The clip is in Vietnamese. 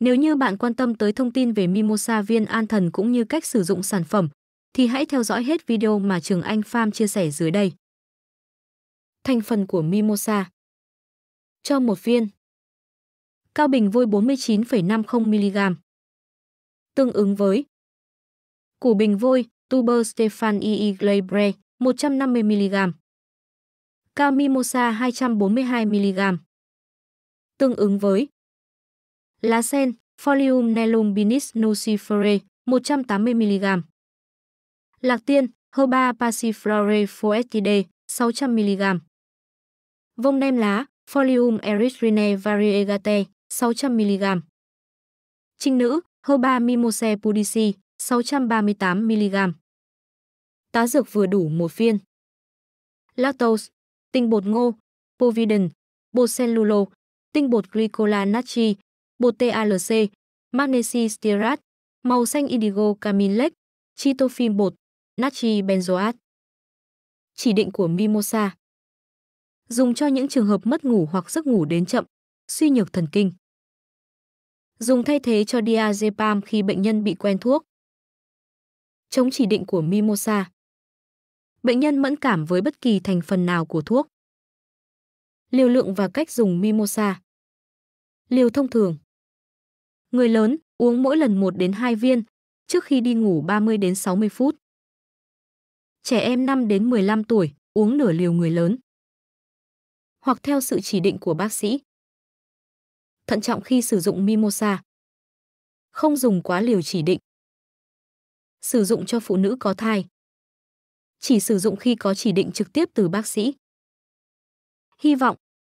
Nếu như bạn quan tâm tới thông tin về Mimosa viên an thần cũng như cách sử dụng sản phẩm, thì hãy theo dõi hết video mà Trường Anh Farm chia sẻ dưới đây. Thành phần của Mimosa Cho một viên Cao bình vôi 49,50mg Tương ứng với Củ bình vôi Tuber Stefan II Gleibre 150mg Cao mimosa 242mg Tương ứng với Lá sen, Folium nelum binis nociferae, 180mg. Lạc tiên, Herba passiflorae foetide, 600mg. Vông nem lá, Folium erythrinae variegate, 600mg. Trinh nữ, Herba mimose pudici, 638mg. Tá dược vừa đủ một viên. Lactose, tinh bột ngô, povidin, bột cellulo, tinh bột glycola bột TALC, magnesi stearat, màu xanh indigo camillex, chitofin bột, natri benzoat. Chỉ định của Mimosa Dùng cho những trường hợp mất ngủ hoặc giấc ngủ đến chậm, suy nhược thần kinh. Dùng thay thế cho diazepam khi bệnh nhân bị quen thuốc. Chống chỉ định của Mimosa Bệnh nhân mẫn cảm với bất kỳ thành phần nào của thuốc. Liều lượng và cách dùng Mimosa Liều thông thường Người lớn uống mỗi lần 1 đến 2 viên, trước khi đi ngủ 30 đến 60 phút. Trẻ em 5 đến 15 tuổi uống nửa liều người lớn. Hoặc theo sự chỉ định của bác sĩ. Thận trọng khi sử dụng mimosa. Không dùng quá liều chỉ định. Sử dụng cho phụ nữ có thai. Chỉ sử dụng khi có chỉ định trực tiếp từ bác sĩ. Hy vọng